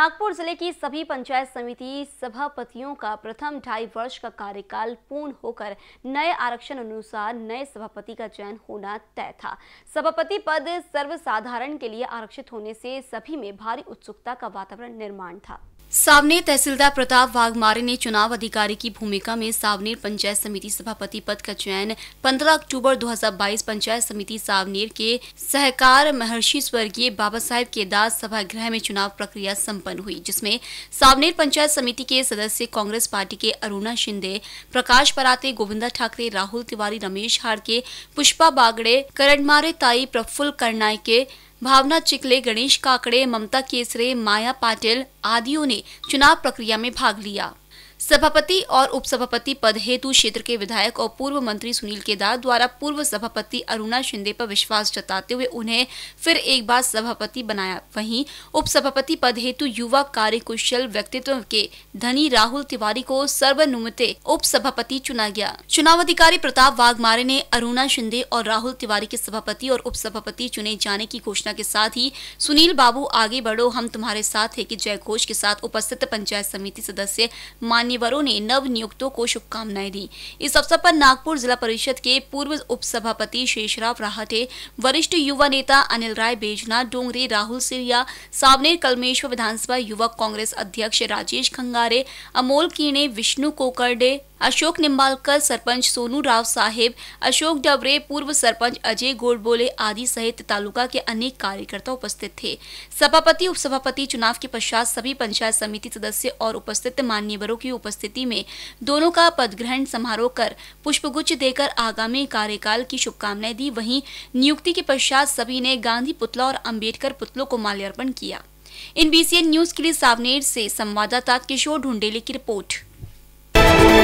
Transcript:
नागपुर जिले की सभी पंचायत समिति सभापतियों का प्रथम ढाई वर्ष का कार्यकाल पूर्ण होकर नए आरक्षण अनुसार नए सभापति का चयन होना तय था सभापति पद सर्वसाधारण के लिए आरक्षित होने से सभी में भारी उत्सुकता का वातावरण निर्माण था सावनेर तहसीलदार प्रताप वाघमारे ने चुनाव अधिकारी की भूमिका में सावनेर पंचायत समिति सभापति पद का चयन 15 अक्टूबर 2022 पंचायत समिति सावनेर के सहकार महर्षि स्वर्गीय बाबा साहेब दास सभागृह में चुनाव प्रक्रिया संपन्न हुई जिसमें सावनेर पंचायत समिति के सदस्य कांग्रेस पार्टी के अरुणा शिंदे प्रकाश पराते गोविंदा ठाकरे राहुल तिवारी रमेश हाड़के पुष्पा बागड़े करणमारे ताई प्रफुल्ल करनाई भावना चिकले गणेश काकड़े ममता केसरे माया पाटिल आदियों ने चुनाव प्रक्रिया में भाग लिया सभापति और उपसभापति पद हेतु क्षेत्र के विधायक और पूर्व मंत्री सुनील केदार द्वारा पूर्व सभापति अरुणा शिंदे पर विश्वास जताते हुए उन्हें फिर एक बार सभापति बनाया वहीं उपसभापति पद हेतु युवा कार्य कुशल व्यक्तित्व के धनी राहुल तिवारी को सर्वनुमते उपसभापति चुना गया चुनाव अधिकारी प्रताप वाघमारे ने अरुणा शिंदे और राहुल तिवारी के सभापति और सभापति चुने जाने की घोषणा के साथ ही सुनील बाबू आगे बढ़ो हम तुम्हारे साथ है की जय घोष के साथ उपस्थित पंचायत समिति सदस्य मान्य मान्यवरों ने नव नियुक्तों को शुभकामनाएं दी इस अवसर पर नागपुर जिला परिषद के पूर्व उपसभापति शेषराव राहटे वरिष्ठ युवा नेता अनिल राय बेजना डोंगरी राहुल सिरिया सावनेर कलमेश्वर विधानसभा युवक कांग्रेस अध्यक्ष राजेश खंगारे अमोल कीणे विष्णु कोकरडे अशोक निम्बालकर सरपंच सोनू राव साहेब अशोक डबरे पूर्व सरपंच अजय गोडबोले आदि सहित तालुका के अनेक कार्यकर्ता उपस्थित थे सभापति उपसभापति चुनाव के पश्चात सभी पंचायत समिति सदस्य और उपस्थित मान्यवरों की उपस्थिति में दोनों का पद ग्रहण समारोह कर पुष्पगुच्छ देकर आगामी कार्यकाल की शुभकामनाएं दी वही नियुक्ति के पश्चात सभी ने गांधी पुतला और अम्बेडकर पुतलों को माल्यार्पण किया इन बीसीएन न्यूज के लिए सावनेर से संवाददाता किशोर ढूंढेले की रिपोर्ट